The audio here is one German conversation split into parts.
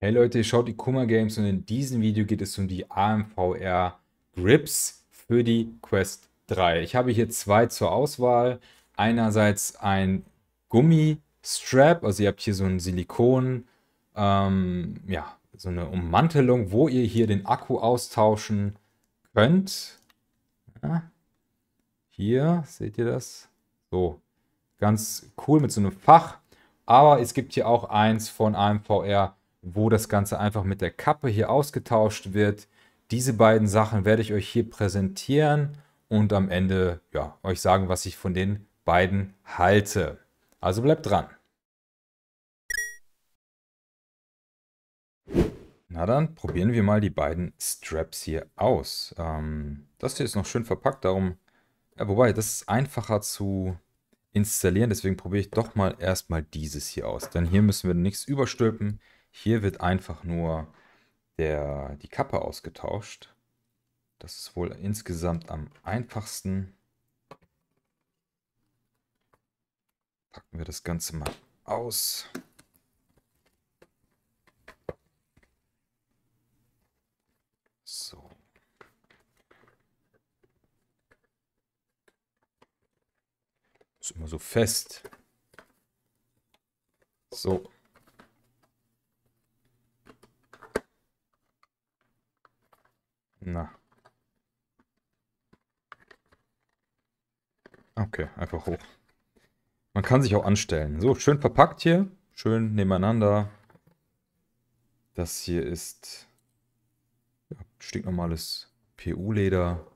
Hey Leute, schaut die Ikuma Games und in diesem Video geht es um die AMVR Grips für die Quest 3. Ich habe hier zwei zur Auswahl. Einerseits ein Gummi-Strap, also ihr habt hier so ein Silikon, ähm, ja, so eine Ummantelung, wo ihr hier den Akku austauschen könnt. Ja. Hier, seht ihr das? So, ganz cool mit so einem Fach. Aber es gibt hier auch eins von AMVR Grips wo das Ganze einfach mit der Kappe hier ausgetauscht wird. Diese beiden Sachen werde ich euch hier präsentieren und am Ende ja, euch sagen, was ich von den beiden halte. Also bleibt dran. Na dann probieren wir mal die beiden Straps hier aus. Ähm, das hier ist noch schön verpackt, darum, ja, wobei das ist einfacher zu installieren, deswegen probiere ich doch mal erstmal dieses hier aus. Denn hier müssen wir nichts überstülpen. Hier wird einfach nur der, die Kappe ausgetauscht. Das ist wohl insgesamt am einfachsten. Packen wir das Ganze mal aus. So. Ist immer so fest. So. Na. Okay, einfach hoch. Man kann sich auch anstellen. So, schön verpackt hier. Schön nebeneinander. Das hier ist ja, stinknormales PU-Leder.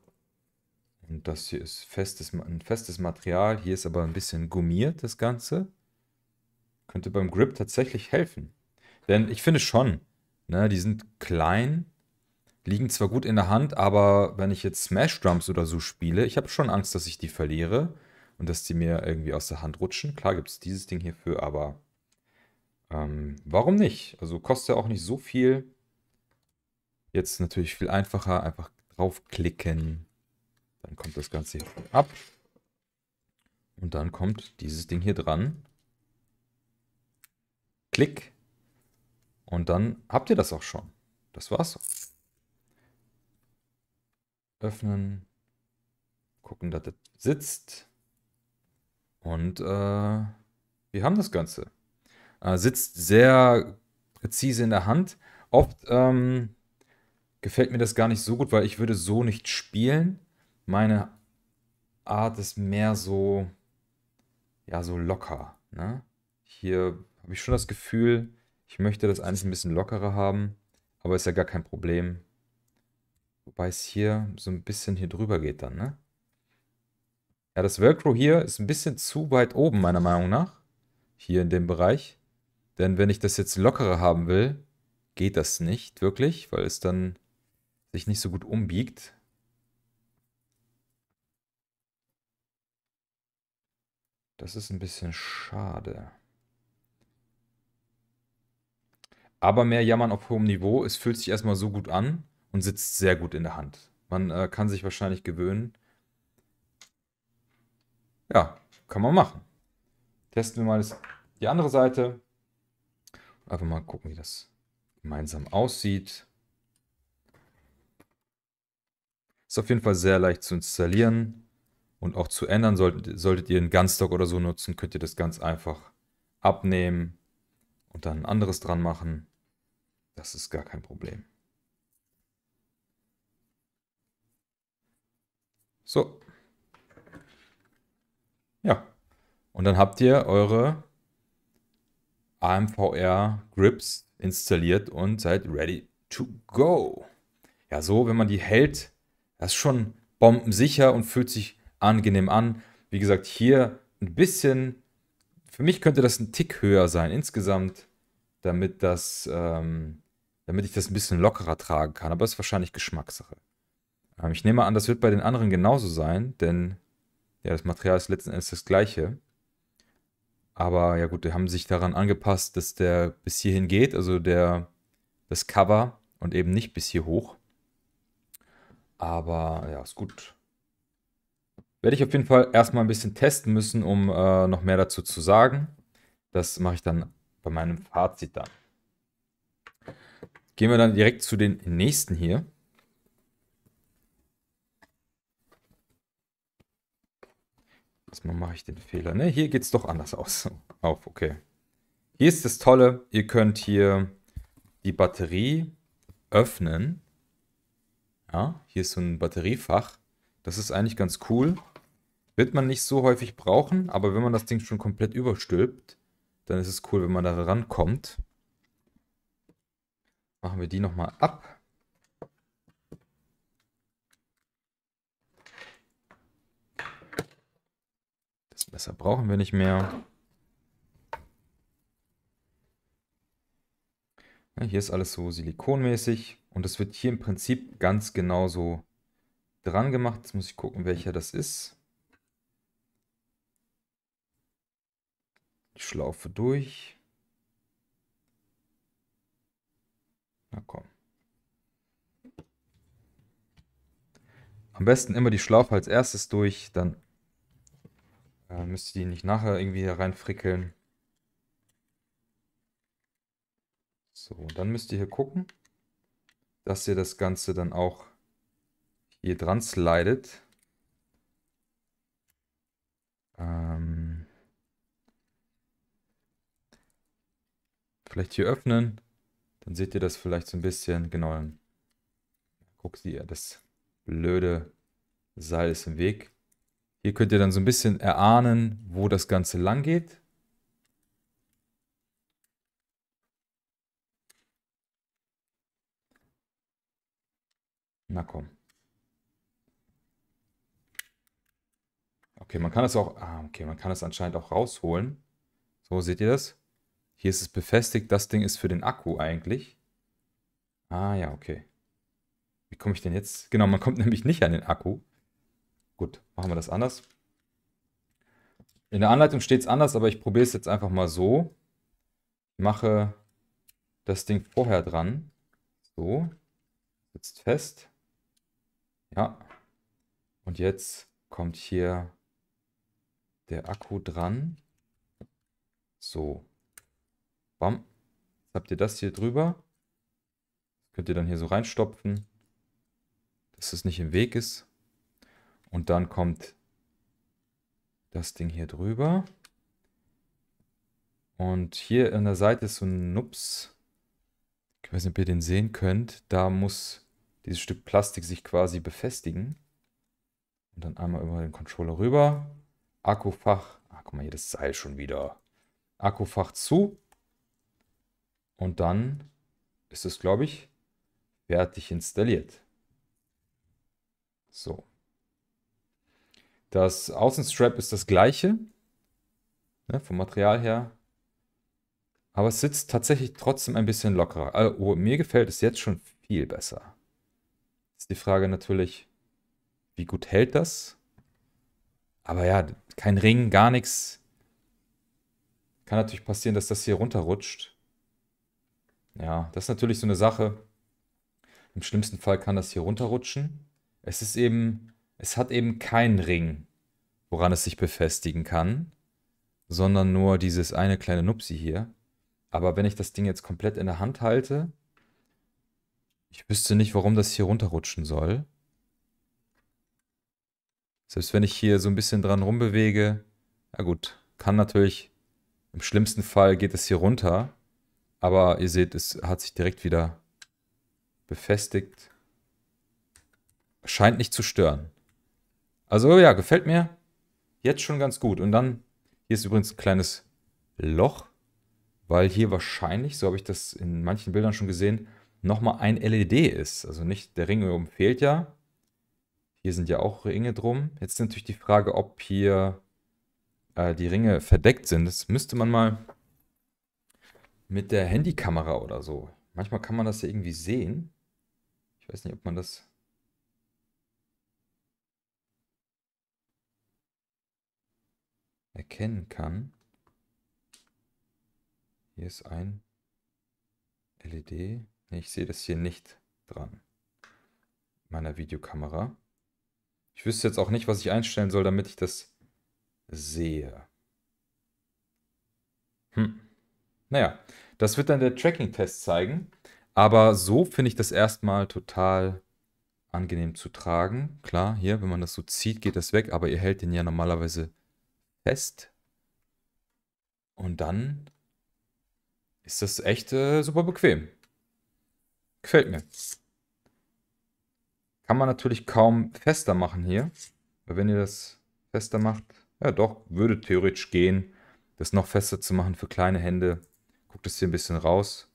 Und das hier ist festes, ein festes Material. Hier ist aber ein bisschen gummiert das Ganze. Könnte beim Grip tatsächlich helfen. Denn ich finde schon, ne, die sind klein liegen zwar gut in der Hand, aber wenn ich jetzt Smash Drums oder so spiele, ich habe schon Angst, dass ich die verliere und dass die mir irgendwie aus der Hand rutschen. Klar gibt es dieses Ding hierfür, aber ähm, warum nicht? Also kostet ja auch nicht so viel. Jetzt natürlich viel einfacher, einfach draufklicken. Dann kommt das Ganze hier ab. Und dann kommt dieses Ding hier dran. Klick. Und dann habt ihr das auch schon. Das war's öffnen, gucken, dass das sitzt. Und äh, wir haben das Ganze. Äh, sitzt sehr präzise in der Hand. Oft ähm, gefällt mir das gar nicht so gut, weil ich würde so nicht spielen. Meine Art ist mehr so, ja, so locker. Ne? Hier habe ich schon das Gefühl, ich möchte das eigentlich ein bisschen lockerer haben, aber ist ja gar kein Problem. Wobei es hier so ein bisschen hier drüber geht dann, ne? Ja, das Velcro hier ist ein bisschen zu weit oben, meiner Meinung nach. Hier in dem Bereich. Denn wenn ich das jetzt lockerer haben will, geht das nicht wirklich, weil es dann sich nicht so gut umbiegt. Das ist ein bisschen schade. Aber mehr Jammern auf hohem Niveau. Es fühlt sich erstmal so gut an und sitzt sehr gut in der Hand. Man äh, kann sich wahrscheinlich gewöhnen. Ja, kann man machen. Testen wir mal das, die andere Seite. Einfach mal gucken, wie das gemeinsam aussieht. Ist auf jeden Fall sehr leicht zu installieren und auch zu ändern. Solltet, solltet ihr einen Gunstock oder so nutzen, könnt ihr das ganz einfach abnehmen und dann ein anderes dran machen. Das ist gar kein Problem. So. Ja. Und dann habt ihr eure AMVR Grips installiert und seid ready to go. Ja, so, wenn man die hält, das ist schon bombensicher und fühlt sich angenehm an. Wie gesagt, hier ein bisschen, für mich könnte das ein Tick höher sein insgesamt, damit das, ähm, damit ich das ein bisschen lockerer tragen kann. Aber es ist wahrscheinlich Geschmackssache. Ähm, ich nehme an, das wird bei den anderen genauso sein, denn ja, das Material ist letzten Endes das gleiche. Aber ja gut, die haben sich daran angepasst, dass der bis hierhin geht, also der, das Cover und eben nicht bis hier hoch. Aber ja, ist gut. Werde ich auf jeden Fall erstmal ein bisschen testen müssen, um äh, noch mehr dazu zu sagen. Das mache ich dann bei meinem Fazit dann. Gehen wir dann direkt zu den nächsten hier. Erstmal mache ich den Fehler. Ne, hier geht es doch anders aus. Auf, okay. Hier ist das Tolle, ihr könnt hier die Batterie öffnen. Ja, hier ist so ein Batteriefach. Das ist eigentlich ganz cool. Wird man nicht so häufig brauchen, aber wenn man das Ding schon komplett überstülpt, dann ist es cool, wenn man da rankommt. Machen wir die nochmal ab. Besser brauchen wir nicht mehr. Ja, hier ist alles so silikonmäßig und es wird hier im Prinzip ganz genauso dran gemacht. Jetzt muss ich gucken, welcher das ist. Die Schlaufe durch. Na komm. Am besten immer die Schlaufe als erstes durch, dann äh, müsst ihr die nicht nachher irgendwie hier reinfrickeln. So, dann müsst ihr hier gucken, dass ihr das Ganze dann auch hier dran slidet. Ähm vielleicht hier öffnen, dann seht ihr das vielleicht so ein bisschen, genau, dann guckt ihr, das blöde Seil ist im Weg. Hier könnt ihr dann so ein bisschen erahnen, wo das Ganze lang geht. Na komm. Okay, man kann das auch, ah, okay, man kann das anscheinend auch rausholen. So, seht ihr das? Hier ist es befestigt, das Ding ist für den Akku eigentlich. Ah ja, okay. Wie komme ich denn jetzt? Genau, man kommt nämlich nicht an den Akku. Gut, machen wir das anders. In der Anleitung steht es anders, aber ich probiere es jetzt einfach mal so. mache das Ding vorher dran. So, sitzt fest. Ja. Und jetzt kommt hier der Akku dran. So. Bam. Jetzt habt ihr das hier drüber. könnt ihr dann hier so reinstopfen, dass es nicht im Weg ist. Und dann kommt das Ding hier drüber. Und hier an der Seite ist so ein Nups. Ich weiß nicht, ob ihr den sehen könnt. Da muss dieses Stück Plastik sich quasi befestigen. Und dann einmal über den Controller rüber. Akkufach. Ah, guck mal hier, das Seil schon wieder. Akkufach zu. Und dann ist es, glaube ich, fertig installiert. So. Das Außenstrap ist das gleiche, ne, vom Material her. Aber es sitzt tatsächlich trotzdem ein bisschen lockerer. Also, mir gefällt es jetzt schon viel besser. Ist die Frage natürlich, wie gut hält das? Aber ja, kein Ring, gar nichts. Kann natürlich passieren, dass das hier runterrutscht. Ja, das ist natürlich so eine Sache. Im schlimmsten Fall kann das hier runterrutschen. Es ist eben es hat eben keinen Ring, woran es sich befestigen kann, sondern nur dieses eine kleine Nupsi hier. Aber wenn ich das Ding jetzt komplett in der Hand halte, ich wüsste nicht, warum das hier runterrutschen soll. Selbst wenn ich hier so ein bisschen dran rumbewege, na gut, kann natürlich, im schlimmsten Fall geht es hier runter, aber ihr seht, es hat sich direkt wieder befestigt. Scheint nicht zu stören. Also ja, gefällt mir jetzt schon ganz gut. Und dann, hier ist übrigens ein kleines Loch, weil hier wahrscheinlich, so habe ich das in manchen Bildern schon gesehen, nochmal ein LED ist. Also nicht der Ring oben fehlt ja. Hier sind ja auch Ringe drum. Jetzt ist natürlich die Frage, ob hier äh, die Ringe verdeckt sind. Das müsste man mal mit der Handykamera oder so. Manchmal kann man das ja irgendwie sehen. Ich weiß nicht, ob man das erkennen kann. Hier ist ein LED. ich sehe das hier nicht dran. Meiner Videokamera. Ich wüsste jetzt auch nicht, was ich einstellen soll, damit ich das sehe. Hm. Naja, das wird dann der Tracking-Test zeigen. Aber so finde ich das erstmal total angenehm zu tragen. Klar, hier, wenn man das so zieht, geht das weg, aber ihr hält den ja normalerweise fest. Und dann ist das echt äh, super bequem. Gefällt mir. Kann man natürlich kaum fester machen hier. Weil wenn ihr das fester macht, ja doch, würde theoretisch gehen, das noch fester zu machen für kleine Hände. Guckt das hier ein bisschen raus.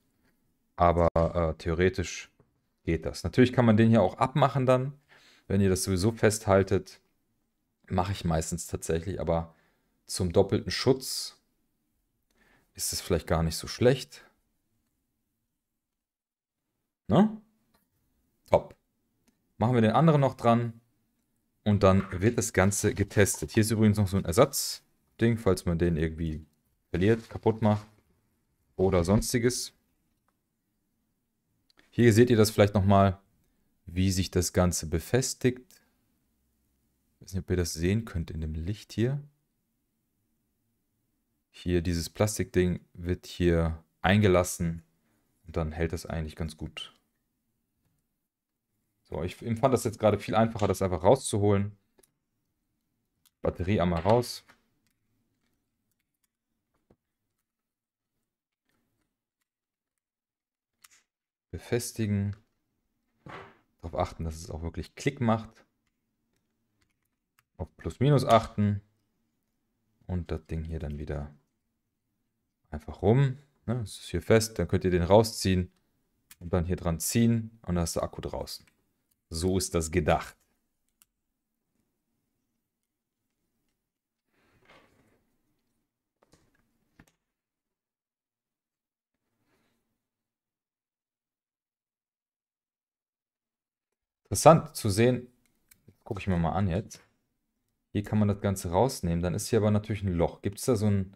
Aber äh, theoretisch geht das. Natürlich kann man den hier auch abmachen dann. Wenn ihr das sowieso festhaltet, mache ich meistens tatsächlich, aber zum doppelten Schutz ist es vielleicht gar nicht so schlecht. Na? Top. Machen wir den anderen noch dran und dann wird das Ganze getestet. Hier ist übrigens noch so ein Ersatzding, falls man den irgendwie verliert, kaputt macht oder sonstiges. Hier seht ihr das vielleicht nochmal, wie sich das Ganze befestigt. Ich weiß nicht, ob ihr das sehen könnt in dem Licht hier hier dieses Plastikding wird hier eingelassen und dann hält das eigentlich ganz gut. So, ich empfand das jetzt gerade viel einfacher, das einfach rauszuholen. Batterie einmal raus. Befestigen. Darauf achten, dass es auch wirklich Klick macht. Auf Plus-Minus achten. Und das Ding hier dann wieder einfach rum. Ne? Das ist hier fest, dann könnt ihr den rausziehen und dann hier dran ziehen und dann ist der Akku draußen. So ist das gedacht. Interessant zu sehen, gucke ich mir mal an jetzt. Hier kann man das Ganze rausnehmen, dann ist hier aber natürlich ein Loch. Gibt es da so ein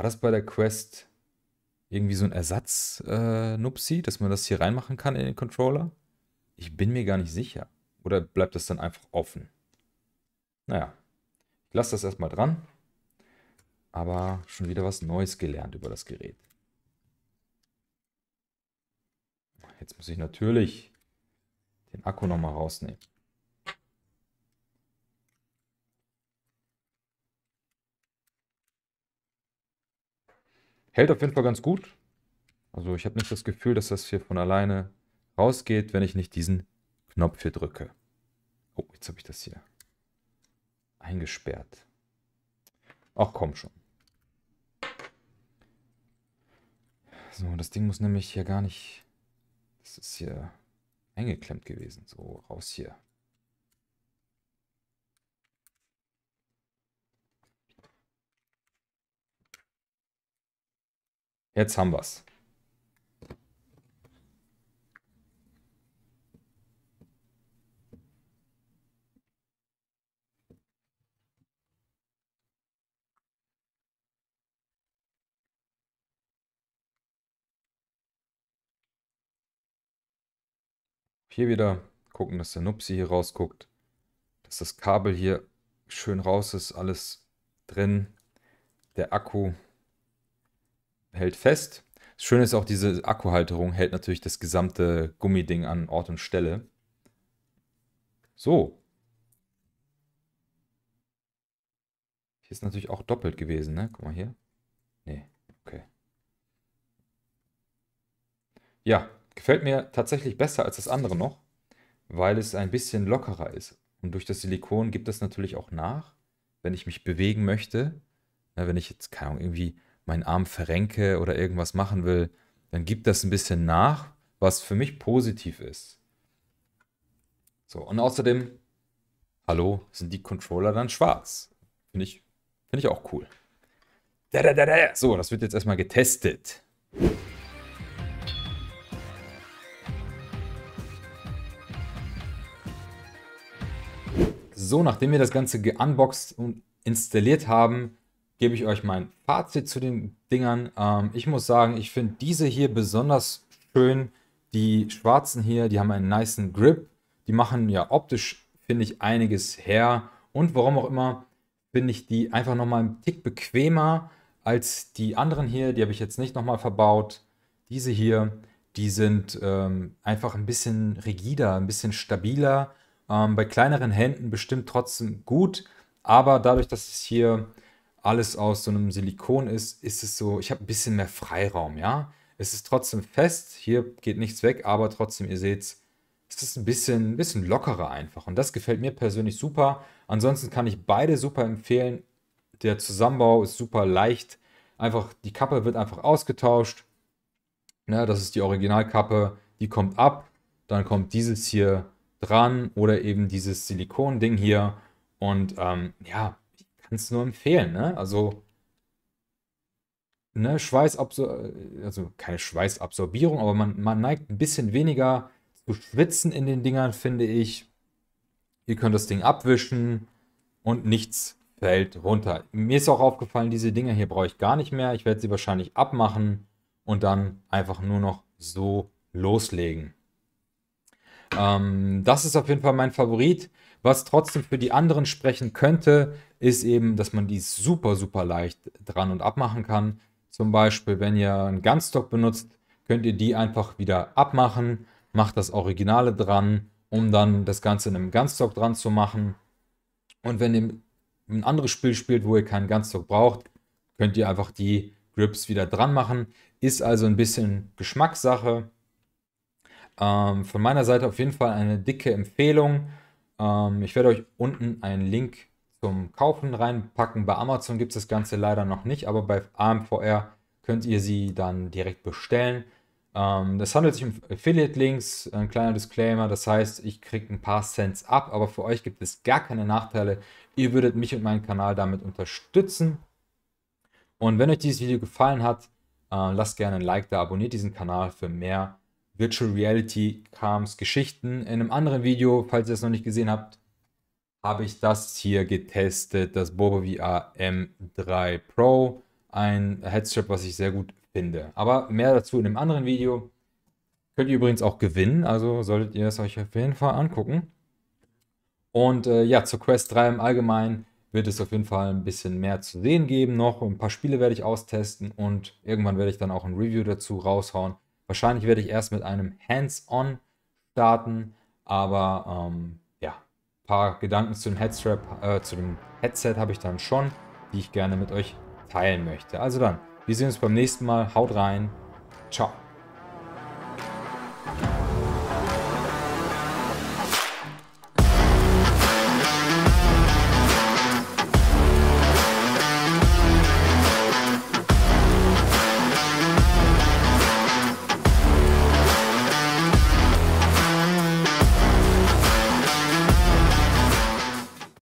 war das bei der Quest irgendwie so ein Ersatz-Nupsi, äh, dass man das hier reinmachen kann in den Controller? Ich bin mir gar nicht sicher. Oder bleibt das dann einfach offen? Naja, ich lasse das erstmal dran. Aber schon wieder was Neues gelernt über das Gerät. Jetzt muss ich natürlich den Akku nochmal rausnehmen. Hält auf jeden Fall ganz gut. Also ich habe nicht das Gefühl, dass das hier von alleine rausgeht, wenn ich nicht diesen Knopf hier drücke. Oh, jetzt habe ich das hier eingesperrt. Ach komm schon. So, das Ding muss nämlich hier gar nicht... Das ist hier eingeklemmt gewesen. So, raus hier. Jetzt haben wir's. Hier wieder gucken, dass der Nupsi hier rausguckt, dass das Kabel hier schön raus ist, alles drin, der Akku hält fest. Das Schöne ist auch, diese Akkuhalterung hält natürlich das gesamte Gummiding an Ort und Stelle. So. Hier ist natürlich auch doppelt gewesen, ne? Guck mal hier. Nee, okay. Ja, gefällt mir tatsächlich besser als das andere noch, weil es ein bisschen lockerer ist. Und durch das Silikon gibt es natürlich auch nach, wenn ich mich bewegen möchte. Na, ne, wenn ich jetzt, keine Ahnung, irgendwie meinen Arm verrenke oder irgendwas machen will, dann gibt das ein bisschen nach, was für mich positiv ist. So, und außerdem, hallo, sind die Controller dann schwarz? Finde ich, find ich auch cool. so, das wird jetzt erstmal getestet. So, nachdem wir das Ganze geunboxed und installiert haben, gebe ich euch mein Fazit zu den Dingern. Ähm, ich muss sagen, ich finde diese hier besonders schön. Die schwarzen hier, die haben einen niceen Grip. Die machen ja optisch, finde ich, einiges her. Und warum auch immer, finde ich die einfach nochmal einen Tick bequemer als die anderen hier. Die habe ich jetzt nicht nochmal verbaut. Diese hier, die sind ähm, einfach ein bisschen rigider, ein bisschen stabiler. Ähm, bei kleineren Händen bestimmt trotzdem gut. Aber dadurch, dass es hier alles aus so einem Silikon ist, ist es so, ich habe ein bisschen mehr Freiraum, ja. Es ist trotzdem fest, hier geht nichts weg, aber trotzdem, ihr seht es ist ein bisschen, ein bisschen lockerer einfach. Und das gefällt mir persönlich super. Ansonsten kann ich beide super empfehlen. Der Zusammenbau ist super leicht. Einfach, die Kappe wird einfach ausgetauscht. Ja, ne, das ist die Originalkappe, die kommt ab. Dann kommt dieses hier dran oder eben dieses Silikon-Ding hier. Und ähm, ja, kann es nur empfehlen, ne? Also, ne, Schweißabsor also keine Schweißabsorbierung, aber man, man neigt ein bisschen weniger zu schwitzen in den Dingern, finde ich. Ihr könnt das Ding abwischen und nichts fällt runter. Mir ist auch aufgefallen, diese Dinger hier brauche ich gar nicht mehr. Ich werde sie wahrscheinlich abmachen und dann einfach nur noch so loslegen. Ähm, das ist auf jeden Fall mein Favorit. Was trotzdem für die anderen sprechen könnte, ist eben, dass man die super, super leicht dran und abmachen kann. Zum Beispiel, wenn ihr einen Gunstock benutzt, könnt ihr die einfach wieder abmachen, macht das Originale dran, um dann das Ganze in einem Gunstock dran zu machen. Und wenn ihr ein anderes Spiel spielt, wo ihr keinen Gunstock braucht, könnt ihr einfach die Grips wieder dran machen. Ist also ein bisschen Geschmackssache. Ähm, von meiner Seite auf jeden Fall eine dicke Empfehlung. Ähm, ich werde euch unten einen Link zum Kaufen reinpacken. Bei Amazon gibt es das Ganze leider noch nicht, aber bei AMVR könnt ihr sie dann direkt bestellen. Ähm, das handelt sich um Affiliate-Links, ein kleiner Disclaimer. Das heißt, ich kriege ein paar Cents ab, aber für euch gibt es gar keine Nachteile. Ihr würdet mich und meinen Kanal damit unterstützen. Und wenn euch dieses Video gefallen hat, äh, lasst gerne ein Like da, abonniert diesen Kanal für mehr Virtual Reality Kams Geschichten. In einem anderen Video, falls ihr es noch nicht gesehen habt, habe ich das hier getestet, das Bobo VR M3 Pro. Ein Headstrap, was ich sehr gut finde. Aber mehr dazu in einem anderen Video. Könnt ihr übrigens auch gewinnen, also solltet ihr es euch auf jeden Fall angucken. Und äh, ja, zur Quest 3 im Allgemeinen wird es auf jeden Fall ein bisschen mehr zu sehen geben noch. Ein paar Spiele werde ich austesten und irgendwann werde ich dann auch ein Review dazu raushauen. Wahrscheinlich werde ich erst mit einem Hands-on starten, aber ähm, ja, ein paar Gedanken zu dem, Headstrap, äh, zu dem Headset habe ich dann schon, die ich gerne mit euch teilen möchte. Also dann, wir sehen uns beim nächsten Mal. Haut rein. Ciao.